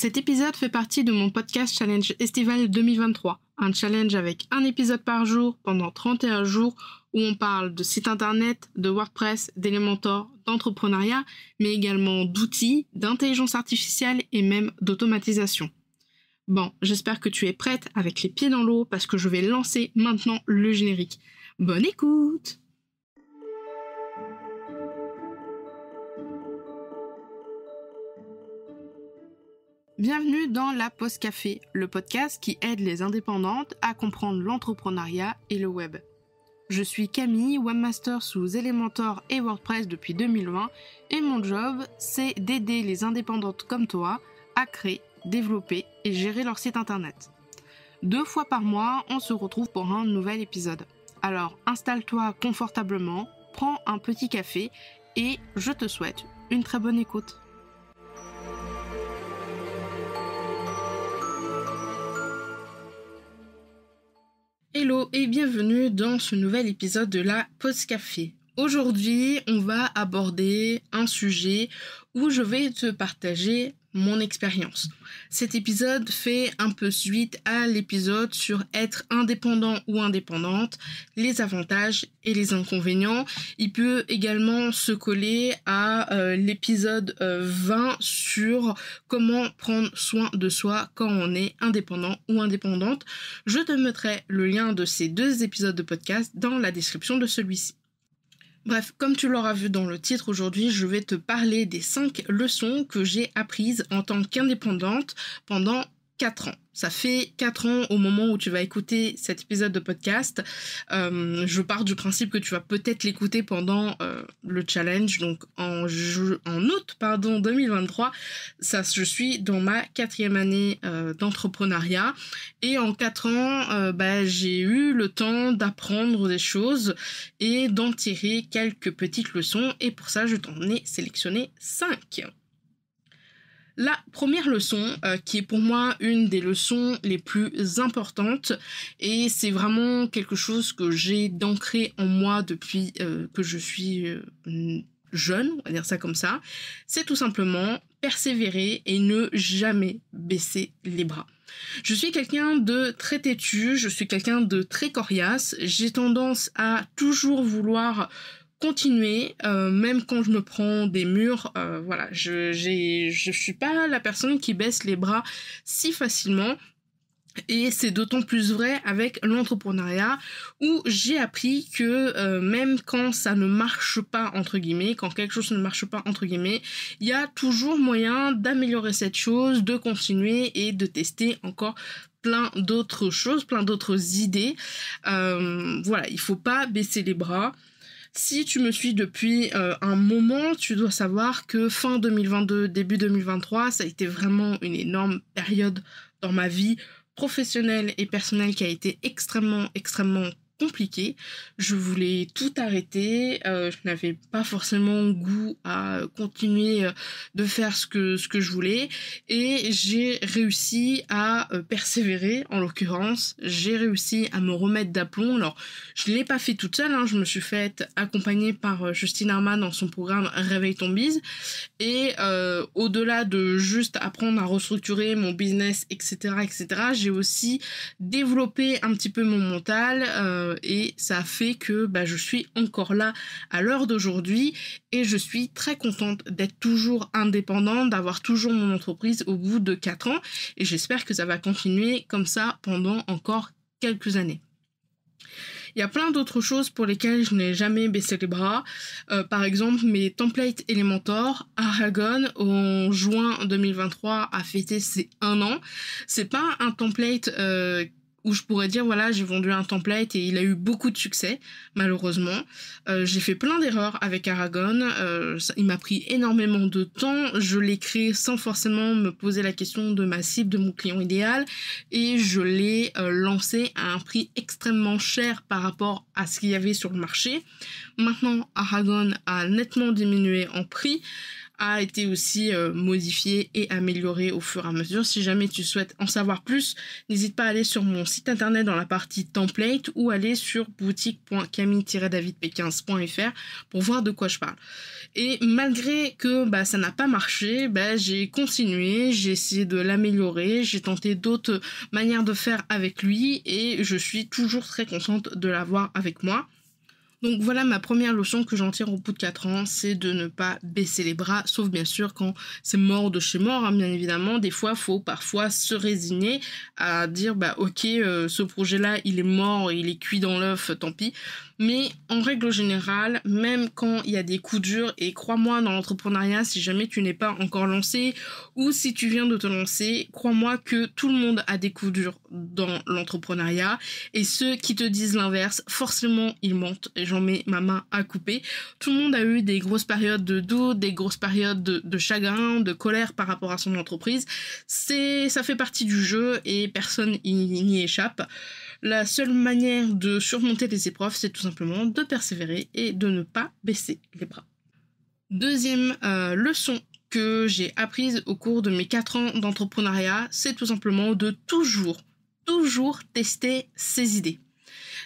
Cet épisode fait partie de mon podcast Challenge Estival 2023, un challenge avec un épisode par jour pendant 31 jours où on parle de sites internet, de WordPress, d'Elementor, d'entrepreneuriat, mais également d'outils, d'intelligence artificielle et même d'automatisation. Bon, j'espère que tu es prête avec les pieds dans l'eau parce que je vais lancer maintenant le générique. Bonne écoute Bienvenue dans La Poste Café, le podcast qui aide les indépendantes à comprendre l'entrepreneuriat et le web. Je suis Camille, webmaster sous Elementor et WordPress depuis 2020 et mon job, c'est d'aider les indépendantes comme toi à créer, développer et gérer leur site internet. Deux fois par mois, on se retrouve pour un nouvel épisode. Alors installe-toi confortablement, prends un petit café et je te souhaite une très bonne écoute. Hello et bienvenue dans ce nouvel épisode de la Pause Café. Aujourd'hui, on va aborder un sujet où je vais te partager mon expérience. Cet épisode fait un peu suite à l'épisode sur être indépendant ou indépendante, les avantages et les inconvénients. Il peut également se coller à euh, l'épisode 20 euh, sur comment prendre soin de soi quand on est indépendant ou indépendante. Je te mettrai le lien de ces deux épisodes de podcast dans la description de celui-ci. Bref, comme tu l'auras vu dans le titre aujourd'hui, je vais te parler des 5 leçons que j'ai apprises en tant qu'indépendante pendant 4 ans. Ça fait 4 ans au moment où tu vas écouter cet épisode de podcast. Euh, je pars du principe que tu vas peut-être l'écouter pendant euh, le challenge. Donc en, en août pardon, 2023, ça, je suis dans ma quatrième année euh, d'entrepreneuriat. Et en 4 ans, bah, j'ai eu le temps d'apprendre des choses et d'en tirer quelques petites leçons. Et pour ça, je t'en ai sélectionné 5. La première leçon, euh, qui est pour moi une des leçons les plus importantes, et c'est vraiment quelque chose que j'ai d'ancré en moi depuis euh, que je suis euh, jeune, on va dire ça comme ça, c'est tout simplement persévérer et ne jamais baisser les bras. Je suis quelqu'un de très têtu, je suis quelqu'un de très coriace, j'ai tendance à toujours vouloir continuer, euh, même quand je me prends des murs, euh, voilà, je, ne suis pas la personne qui baisse les bras si facilement. Et c'est d'autant plus vrai avec l'entrepreneuriat où j'ai appris que euh, même quand ça ne marche pas entre guillemets, quand quelque chose ne marche pas entre guillemets, il y a toujours moyen d'améliorer cette chose, de continuer et de tester encore plein d'autres choses, plein d'autres idées. voilà, il faut pas baisser les bras. Si tu me suis depuis euh, un moment, tu dois savoir que fin 2022, début 2023, ça a été vraiment une énorme période dans ma vie professionnelle et personnelle qui a été extrêmement, extrêmement compliqué. Je voulais tout arrêter. Euh, je n'avais pas forcément goût à euh, continuer euh, de faire ce que, ce que je voulais. Et j'ai réussi à persévérer, en l'occurrence. J'ai réussi à me remettre d'aplomb. Alors, je ne l'ai pas fait toute seule. Hein. Je me suis faite accompagnée par Justine Arman dans son programme Réveille ton bise. Et au-delà de juste apprendre à restructurer mon business, etc., etc., j'ai aussi développé un petit peu mon mental. Euh, euh, et ça fait que bah, je suis encore là à l'heure d'aujourd'hui et je suis très contente d'être toujours indépendante, d'avoir toujours mon entreprise au bout de 4 ans et j'espère que ça va continuer comme ça pendant encore quelques années. Il y a plein d'autres choses pour lesquelles je n'ai jamais baissé les bras. Euh, par exemple, mes templates Elementor, Aragon, en juin 2023, a fêté ses un an. C'est pas un template euh, où je pourrais dire voilà j'ai vendu un template et il a eu beaucoup de succès malheureusement euh, j'ai fait plein d'erreurs avec Aragon euh, il m'a pris énormément de temps je l'ai créé sans forcément me poser la question de ma cible de mon client idéal et je l'ai euh, lancé à un prix extrêmement cher par rapport à ce qu'il y avait sur le marché maintenant Aragon a nettement diminué en prix a été aussi euh, modifié et amélioré au fur et à mesure. Si jamais tu souhaites en savoir plus, n'hésite pas à aller sur mon site internet dans la partie template ou aller sur boutique.camille-davidp15.fr pour voir de quoi je parle. Et malgré que bah, ça n'a pas marché, bah, j'ai continué, j'ai essayé de l'améliorer, j'ai tenté d'autres manières de faire avec lui et je suis toujours très contente de l'avoir avec moi. Donc voilà ma première leçon que j'en tire au bout de 4 ans, c'est de ne pas baisser les bras, sauf bien sûr quand c'est mort de chez mort, hein, bien évidemment. Des fois, faut parfois se résigner à dire bah ok, euh, ce projet-là, il est mort, il est cuit dans l'œuf, tant pis. Mais en règle générale, même quand il y a des coups durs, et crois-moi, dans l'entrepreneuriat, si jamais tu n'es pas encore lancé ou si tu viens de te lancer, crois-moi que tout le monde a des coups durs dans l'entrepreneuriat. Et ceux qui te disent l'inverse, forcément, ils mentent. Et j'en mets ma main à couper. Tout le monde a eu des grosses périodes de doute, des grosses périodes de, de chagrin, de colère par rapport à son entreprise. C'est, ça fait partie du jeu et personne n'y échappe. La seule manière de surmonter les épreuves, c'est tout simplement de persévérer et de ne pas baisser les bras. Deuxième euh, leçon que j'ai apprise au cours de mes 4 ans d'entrepreneuriat, c'est tout simplement de toujours, toujours tester ses idées.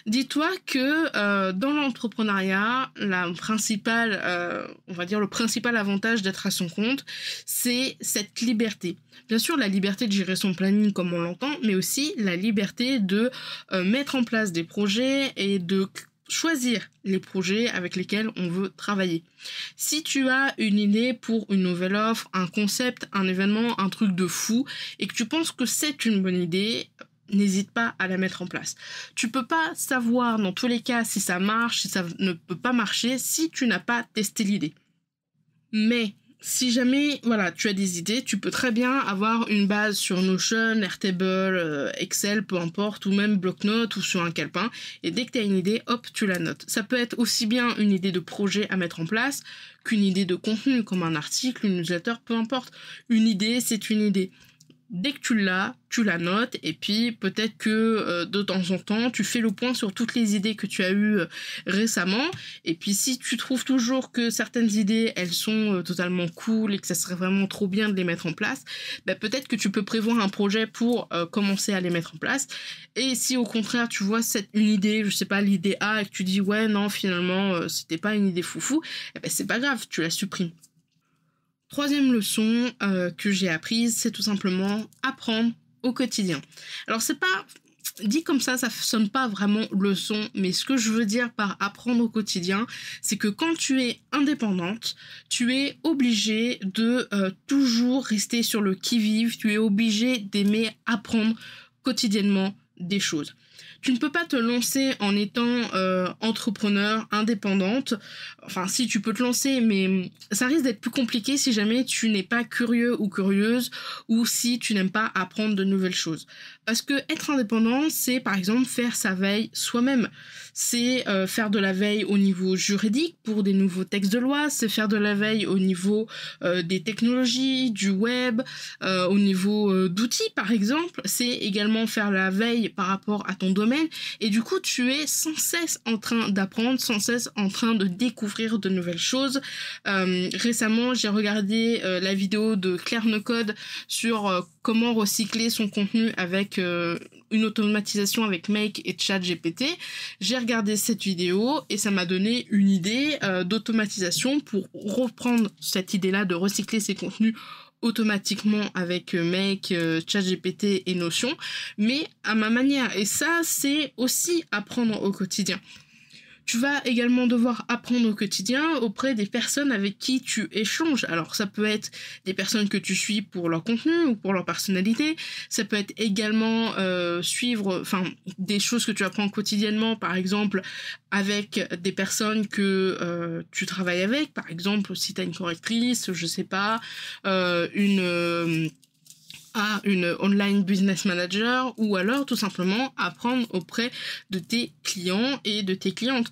Dis-toi que euh, dans l'entrepreneuriat, la principale, euh, on va dire le principal avantage d'être à son compte, c'est cette liberté. Bien sûr, la liberté de gérer son planning comme on l'entend, mais aussi la liberté de euh, mettre en place des projets et de choisir les projets avec lesquels on veut travailler. Si tu as une idée pour une nouvelle offre, un concept, un événement, un truc de fou, et que tu penses que c'est une bonne idée, n'hésite pas à la mettre en place. Tu peux pas savoir dans tous les cas si ça marche, si ça ne peut pas marcher, si tu n'as pas testé l'idée. Mais si jamais voilà, tu as des idées, tu peux très bien avoir une base sur Notion, Airtable, euh, Excel, peu importe, ou même bloc-notes ou sur un calepin. Et dès que tu as une idée, hop, tu la notes. Ça peut être aussi bien une idée de projet à mettre en place qu'une idée de contenu, comme un article, une newsletter, peu importe. Une idée, c'est une idée dès que tu l'as, tu la notes et puis peut-être que euh, de temps en temps, tu fais le point sur toutes les idées que tu as eues euh, récemment. Et puis si tu trouves toujours que certaines idées, elles sont euh, totalement cool et que ça serait vraiment trop bien de les mettre en place, bah, peut-être que tu peux prévoir un projet pour commencer à les mettre en place. Et si au contraire, tu vois cette, une idée, je sais pas, l'idée A et que tu dis ouais non, finalement, c'était pas une idée foufou, eh ben, c'est pas grave, tu la supprimes. Troisième leçon euh, que j'ai apprise, c'est tout simplement apprendre au quotidien. Alors c'est pas dit comme ça, ça sonne pas vraiment leçon, mais ce que je veux dire par apprendre au quotidien, c'est que quand tu es indépendante, tu es obligée de euh, toujours rester sur le qui-vive, tu es obligée d'aimer apprendre quotidiennement des choses. Tu ne peux pas te lancer en étant euh, entrepreneur, indépendante. Enfin, si tu peux te lancer, mais ça risque d'être plus compliqué si jamais tu n'es pas curieux ou curieuse ou si tu n'aimes pas apprendre de nouvelles choses. Parce que être indépendant, c'est par exemple faire sa veille soi-même. C'est euh, faire de la veille au niveau juridique pour des nouveaux textes de loi, c'est faire de la veille au niveau euh, des technologies, du web, au niveau d'outils par exemple, c'est également faire la veille par rapport à ton domaine. Et du coup, tu es sans cesse en train d'apprendre, sans cesse en train de découvrir de nouvelles choses. Euh, récemment, j'ai regardé euh, la vidéo de Claire Necode sur euh, comment recycler son contenu avec une automatisation avec Make et Chat GPT. J'ai regardé cette vidéo et ça m'a donné une idée d'automatisation pour reprendre cette idée-là de recycler ses contenus automatiquement avec euh, Make, euh, ChatGPT et Notion, mais à ma manière. Et ça, c'est aussi apprendre au quotidien. Tu vas également devoir apprendre au quotidien auprès des personnes avec qui tu échanges. Alors ça peut être des personnes que tu suis pour leur contenu ou pour leur personnalité. Ça peut être également euh, suivre enfin, des choses que tu apprends quotidiennement, par exemple avec des personnes que euh, tu travailles avec. Par exemple, si tu as une correctrice, je ne sais pas, euh, une à une online business manager ou alors tout simplement apprendre auprès de tes clients et de tes clientes.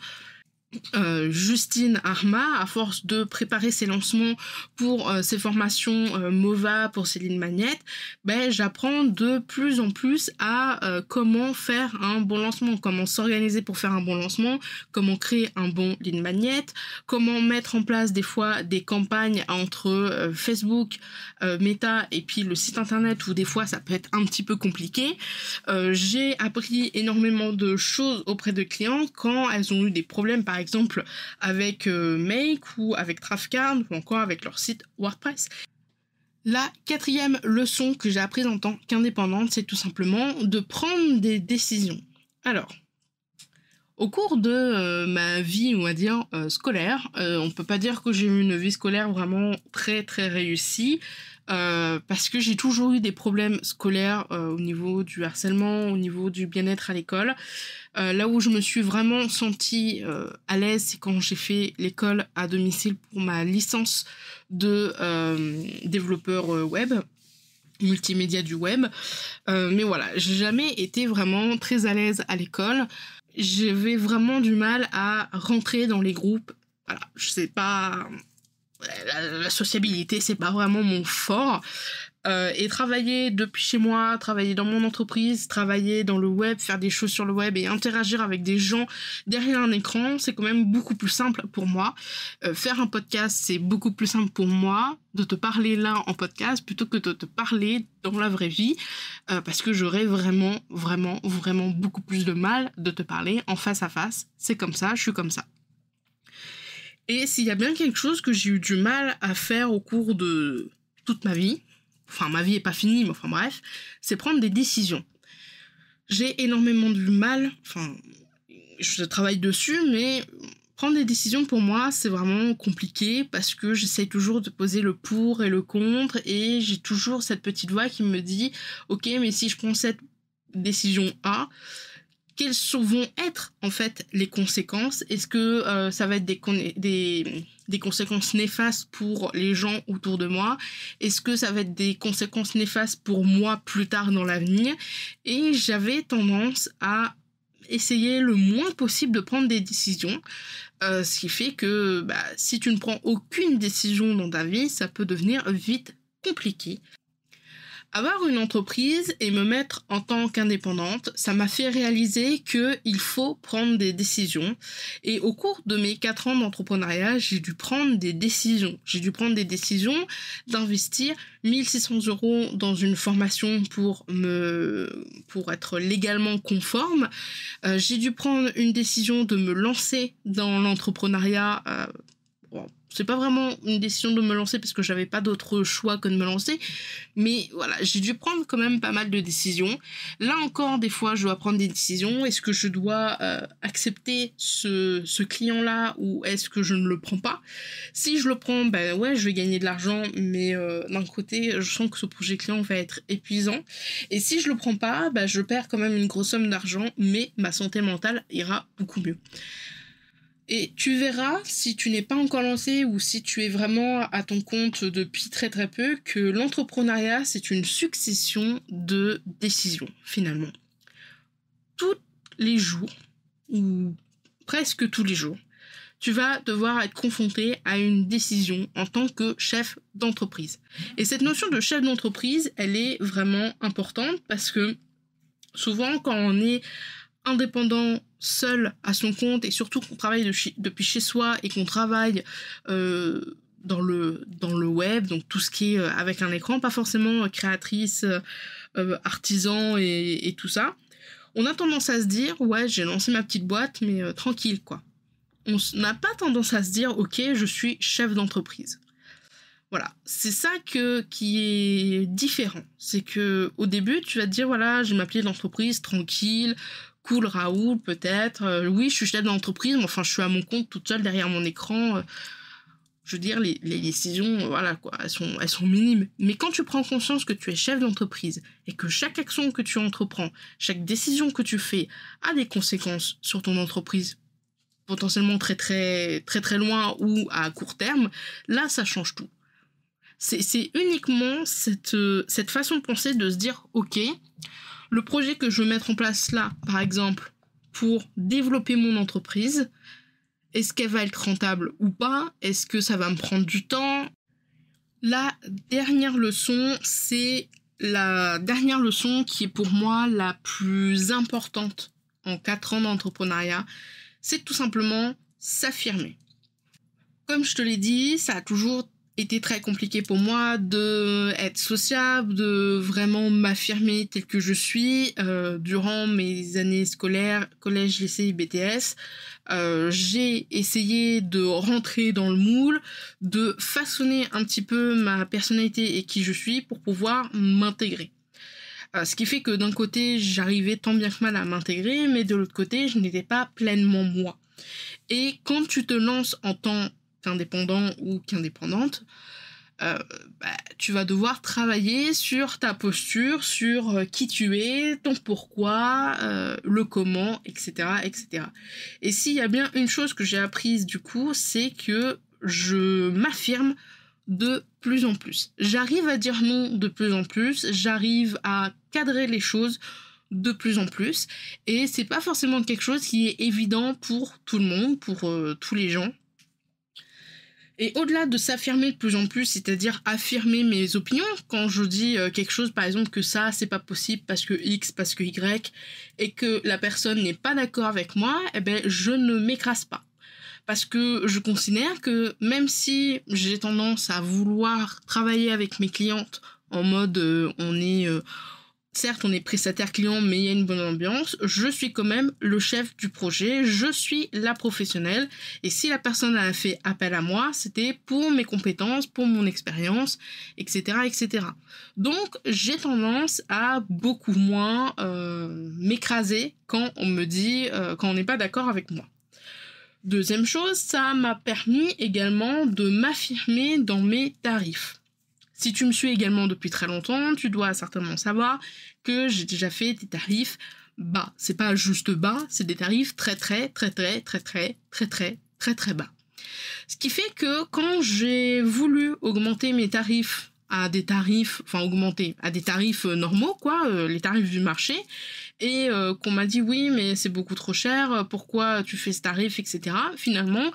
Euh, Justine Arma, à force de préparer ses lancements pour euh, ses formations euh, MOVA pour Céline Magnette, ben, j'apprends de plus en plus à comment faire un bon lancement, comment s'organiser pour faire un bon lancement, comment créer un bon ligne magnette comment mettre en place des fois des campagnes entre Facebook, Meta et puis le site internet où des fois ça peut être un petit peu compliqué. J'ai appris énormément de choses auprès de clients quand elles ont eu des problèmes par exemple avec euh, Make ou avec Trafcard ou encore avec leur site WordPress. La quatrième leçon que j'ai apprise en tant qu'indépendante, c'est tout simplement de prendre des décisions. Alors, au cours de euh, ma vie, on va dire, euh, scolaire, on ne peut pas dire que j'ai eu une vie scolaire vraiment très très réussie. Euh, parce que j'ai toujours eu des problèmes scolaires euh, au niveau du harcèlement, au niveau du bien-être à l'école. Euh, là où je me suis vraiment sentie à l'aise, c'est quand j'ai fait l'école à domicile pour ma licence de développeur web multimédia du web. mais voilà, j'ai jamais été vraiment très à l'aise à l'école. J'avais vraiment du mal à rentrer dans les groupes. Voilà, je sais pas la, sociabilité, c'est pas vraiment mon fort. Euh, et travailler depuis chez moi, travailler dans mon entreprise, travailler dans le web, faire des choses sur le web et interagir avec des gens derrière un écran, c'est quand même beaucoup plus simple pour moi. Euh, faire un podcast, c'est beaucoup plus simple pour moi de te parler là en podcast plutôt que de te parler dans la vraie vie euh, parce que j'aurais vraiment, vraiment, vraiment beaucoup plus de mal de te parler en face à face. C'est comme ça, je suis comme ça. Et s'il y a bien quelque chose que j'ai eu du mal à faire au cours de toute ma vie, enfin ma vie est pas finie, mais enfin bref, c'est prendre des décisions. J'ai énormément de mal, enfin je travaille dessus, mais prendre des décisions pour moi c'est vraiment compliqué parce que j'essaye toujours de poser le pour et le contre et j'ai toujours cette petite voix qui me dit ok mais si je prends cette décision A, quelles vont être en fait les conséquences Est-ce que euh, ça va être des, conséquences néfastes pour les gens autour de moi Est-ce que ça va être des conséquences néfastes pour moi plus tard dans l'avenir Et j'avais tendance à essayer le moins possible de prendre des décisions, euh, ce qui fait que bah, si tu ne prends aucune décision dans ta vie, ça peut devenir vite compliqué. Avoir une entreprise et me mettre en tant qu'indépendante, ça m'a fait réaliser qu'il faut prendre des décisions. Et au cours de mes quatre ans d'entrepreneuriat, j'ai dû prendre des décisions. J'ai dû prendre des décisions d'investir 1600 euros dans une formation pour me, pour être légalement conforme. Euh, j'ai dû prendre une décision de me lancer dans l'entrepreneuriat. Euh, c'est pas vraiment une décision de me lancer parce que j'avais pas d'autre choix que de me lancer. Mais voilà, j'ai dû prendre quand même pas mal de décisions. Là encore, des fois, je dois prendre des décisions. Est-ce que je dois euh, accepter ce, client-là ou est-ce que je ne le prends pas Si je le prends, ben ouais, je vais gagner de l'argent, mais euh, d'un côté, je sens que ce projet client va être épuisant. Et si je le prends pas, ben, je perds quand même une grosse somme d'argent, mais ma santé mentale ira beaucoup mieux. Et tu verras, si tu n'es pas encore lancé ou si tu es vraiment à ton compte depuis très très peu, que l'entrepreneuriat, c'est une succession de décisions, finalement. Tous les jours, ou presque tous les jours, tu vas devoir être confronté à une décision en tant que chef d'entreprise. Et cette notion de chef d'entreprise, elle est vraiment importante parce que souvent quand on est indépendant, seul, à son compte, et surtout qu'on travaille depuis chez soi et qu'on travaille euh, dans, le, dans le web, donc tout ce qui est euh, avec un écran, pas forcément euh, créatrice, artisan et, tout ça, on a tendance à se dire, ouais, j'ai lancé ma petite boîte, mais tranquille, quoi. On n'a pas tendance à se dire, ok, je suis chef d'entreprise. Voilà, c'est ça que, qui est différent. C'est que au début, tu vas te dire voilà, je ma petite entreprise tranquille, cool Raoul peut-être. Euh, oui, je suis chef d'entreprise, mais enfin je suis à mon compte toute seule derrière mon écran. Euh, je veux dire, les, décisions, euh, voilà quoi, elles sont, elles sont minimes. Mais quand tu prends conscience que tu es chef d'entreprise et que chaque action que tu entreprends, chaque décision que tu fais a des conséquences sur ton entreprise, potentiellement très très très très loin ou à court terme, là ça change tout. C'est uniquement cette, cette façon de penser de se dire, ok, le projet que je veux mettre en place là, par exemple, pour développer mon entreprise, est-ce qu'elle va être rentable ou pas Est-ce que ça va me prendre du temps La dernière leçon, c'est la dernière leçon qui est pour moi la plus importante en quatre ans d'entrepreneuriat, c'est tout simplement s'affirmer. Comme je te l'ai dit, ça a toujours été très compliqué pour moi de être sociable, de vraiment m'affirmer tel que je suis euh, durant mes années scolaires, collège, lycée, BTS. Euh, j'ai essayé de rentrer dans le moule, de façonner un petit peu ma personnalité et qui je suis pour pouvoir m'intégrer. Euh, ce qui fait que d'un côté, j'arrivais tant bien que mal à m'intégrer, mais de l'autre côté, je n'étais pas pleinement moi. Et quand tu te lances en tant indépendant ou qu'indépendante, euh, bah, tu vas devoir travailler sur ta posture, sur euh, qui tu es, ton pourquoi, euh, le comment, etc., etc. Et s'il y a bien une chose que j'ai apprise du coup, c'est que je m'affirme de plus en plus. J'arrive à dire non de plus en plus, j'arrive à cadrer les choses de plus en plus et c'est pas forcément quelque chose qui est évident pour tout le monde, pour tous les gens. Et au-delà de s'affirmer de plus en plus, c'est-à-dire affirmer mes opinions, quand je dis euh, quelque chose, par exemple, que ça, c'est pas possible parce que X, parce que Y, et que la personne n'est pas d'accord avec moi, eh ben, je ne m'écrase pas. Parce que je considère que même si j'ai tendance à vouloir travailler avec mes clientes en mode euh, on est. Euh, Certes, on est prestataire client, mais il y a une bonne ambiance. Je suis quand même le chef du projet, je suis la professionnelle. Et si la personne a fait appel à moi, c'était pour mes compétences, pour mon expérience, etc., etc. Donc, j'ai tendance à beaucoup moins euh, m'écraser quand on me dit, euh, quand on n'est pas d'accord avec moi. Deuxième chose, ça m'a permis également de m'affirmer dans mes tarifs. Si tu me suis également depuis très longtemps, tu dois certainement savoir que j'ai déjà fait des tarifs bas. C'est pas juste bas, c'est des tarifs très très très très très très très très très très bas. Ce qui fait que quand j'ai voulu augmenter mes tarifs à des tarifs, enfin augmenter, à des tarifs euh, normaux, quoi, euh, les tarifs du marché, et euh, qu'on m'a dit oui, mais c'est beaucoup trop cher, pourquoi tu fais ce tarif, etc. Finalement,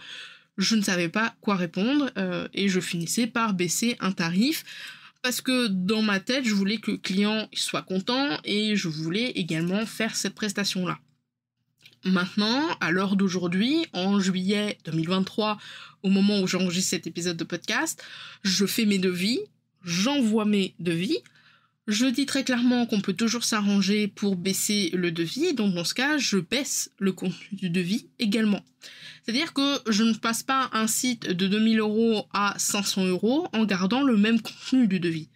je ne savais pas quoi répondre euh, et je finissais par baisser un tarif parce que dans ma tête, je voulais que le client soit content et je voulais également faire cette prestation-là. Maintenant, à l'heure d'aujourd'hui, en juillet 2023, au moment où j'enregistre cet épisode de podcast, je fais mes devis, j'envoie mes devis, je dis très clairement qu'on peut toujours s'arranger pour baisser le devis, donc dans ce cas, je baisse le contenu du devis également. C'est-à-dire que je ne passe pas un site de 2000 euros à 500 euros en gardant le même contenu du devis.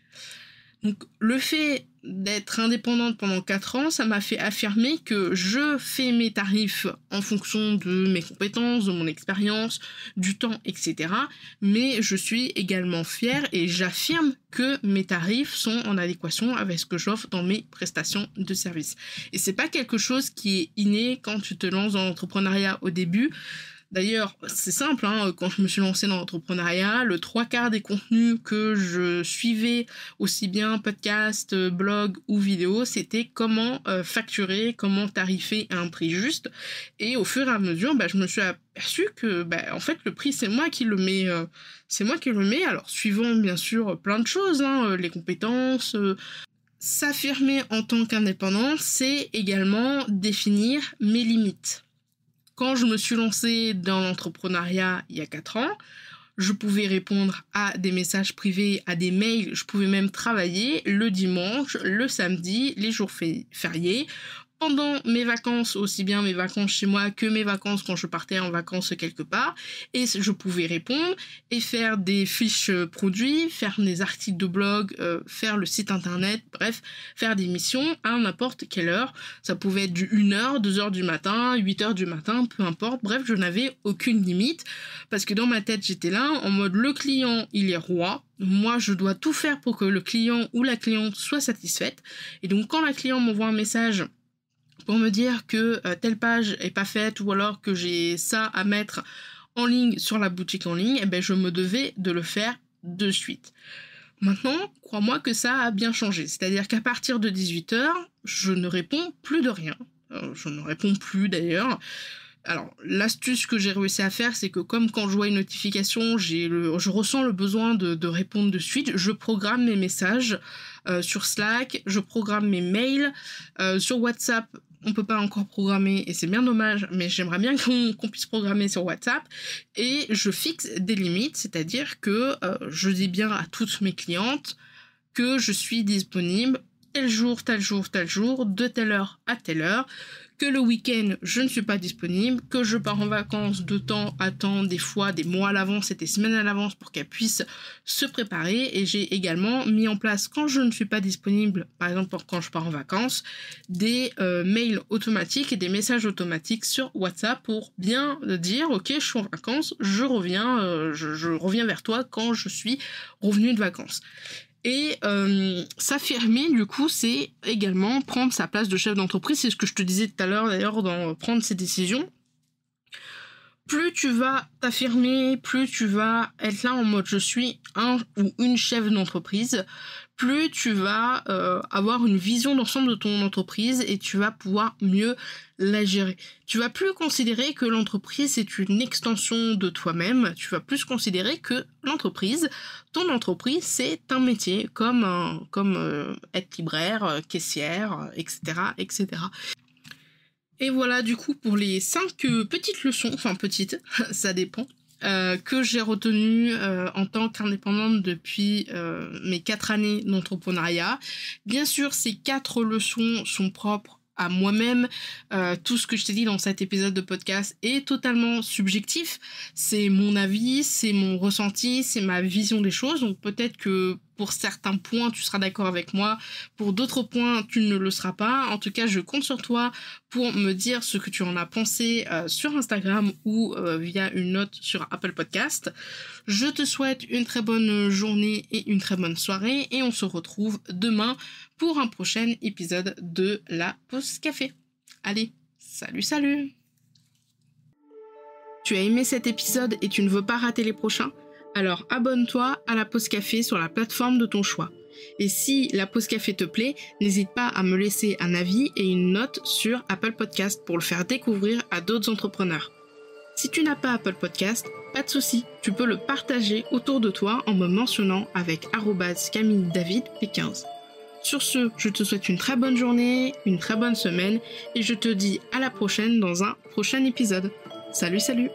Donc le fait d'être indépendante pendant 4 ans, ça m'a fait affirmer que je fais mes tarifs en fonction de mes compétences, de mon expérience, du temps, etc. Mais je suis également fière et j'affirme que mes tarifs sont en adéquation avec ce que j'offre dans mes prestations de service. Et c'est pas quelque chose qui est inné quand tu te lances dans l'entrepreneuriat au début. D'ailleurs, c'est simple, hein, quand je me suis lancée dans l'entrepreneuriat, le trois quarts des contenus que je suivais, aussi bien podcast, euh, blog ou vidéo, c'était comment euh, facturer, comment tarifer à un prix juste. Et au fur et à mesure, bah, je me suis aperçue que, bah, en fait, le prix, c'est moi qui le mets. Euh, c'est moi qui le mets, alors suivant bien sûr plein de choses, hein, les compétences, S'affirmer en tant qu'indépendant, c'est également définir mes limites. Quand je me suis lancée dans l'entrepreneuriat il y a 4 ans, je pouvais répondre à des messages privés, à des mails, je pouvais même travailler le dimanche, le samedi, les jours fériés pendant mes vacances, aussi bien mes vacances chez moi que mes vacances quand je partais en vacances quelque part. Et je pouvais répondre et faire des fiches euh, produits, faire des articles de blog, euh, faire le site internet, bref, faire des missions à n'importe quelle heure. Ça pouvait être du 1h, 2h du matin, 8h du matin, peu importe. Bref, je n'avais aucune limite parce que dans ma tête, j'étais là en mode le client, il est roi. Moi, je dois tout faire pour que le client ou la cliente soit satisfaite. Et donc, quand la cliente m'envoie un message, pour me dire que euh, telle page est pas faite ou alors que j'ai ça à mettre en ligne sur la boutique en ligne, eh ben, je me devais de le faire de suite. Maintenant, crois-moi que ça a bien changé. C'est-à-dire qu'à partir de 18h, je ne réponds plus de rien. Euh, je ne réponds plus d'ailleurs. Alors, l'astuce que j'ai réussi à faire, c'est que comme quand je vois une notification, je ressens le besoin de, répondre de suite. Je programme mes messages euh, sur Slack, je programme mes mails. sur WhatsApp, on peut pas encore programmer et c'est bien dommage, mais j'aimerais bien qu'on puisse programmer sur WhatsApp et je fixe des limites, c'est-à-dire que euh, je dis bien à toutes mes clientes que je suis disponible tel jour, tel jour, tel jour, de telle heure à telle heure, que le week-end, je ne suis pas disponible, que je pars en vacances de temps à temps, des fois des mois à l'avance et des semaines à l'avance pour qu'elle puisse se préparer. Et j'ai également mis en place, quand je ne suis pas disponible, par exemple quand je pars en vacances, des euh, mails automatiques et des messages automatiques sur WhatsApp pour bien dire, ok, je suis en vacances, je reviens, euh, je, je reviens vers toi quand je suis revenu de vacances. Et euh, s'affirmer, du coup, c'est également prendre sa place de chef d'entreprise. C'est ce que je te disais tout à l'heure, d'ailleurs, dans euh, prendre ses décisions. Plus tu vas t'affirmer, plus tu vas être là en mode je suis un ou une chef d'entreprise, plus tu vas euh, avoir une vision d'ensemble de ton entreprise et tu vas pouvoir mieux la gérer. Tu vas plus considérer que l'entreprise c'est une extension de toi-même, tu vas plus considérer que l'entreprise, ton entreprise c'est un métier comme comme euh, être libraire, euh, caissière, etc., etc. Et voilà du coup pour les cinq petites leçons, enfin petites, ça dépend euh, que j'ai retenu euh, en tant qu'indépendante depuis euh, mes quatre années d'entrepreneuriat. Bien sûr, ces quatre leçons sont propres à moi-même. tout ce que je t'ai dit dans cet épisode de podcast est totalement subjectif. C'est mon avis, c'est mon ressenti, c'est ma vision des choses. Donc peut-être que pour certains points, tu seras d'accord avec moi. Pour d'autres points, tu ne le seras pas. En tout cas, je compte sur toi pour me dire ce que tu en as pensé euh, sur Instagram ou euh, via une note sur Apple Podcast. Je te souhaite une très bonne journée et une très bonne soirée et on se retrouve demain pour un prochain épisode de la pause café. Allez, salut salut Tu as aimé cet épisode et tu ne veux pas rater les prochains alors abonne-toi à la pause café sur la plateforme de ton choix. Et si la pause café te plaît, n'hésite pas à me laisser un avis et une note sur Apple Podcast pour le faire découvrir à d'autres entrepreneurs. Si tu n'as pas Apple Podcast, pas de souci, tu peux le partager autour de toi en me mentionnant avec Camille David 15 Sur ce, je te souhaite une très bonne journée, une très bonne semaine et je te dis à la prochaine dans un prochain épisode. Salut salut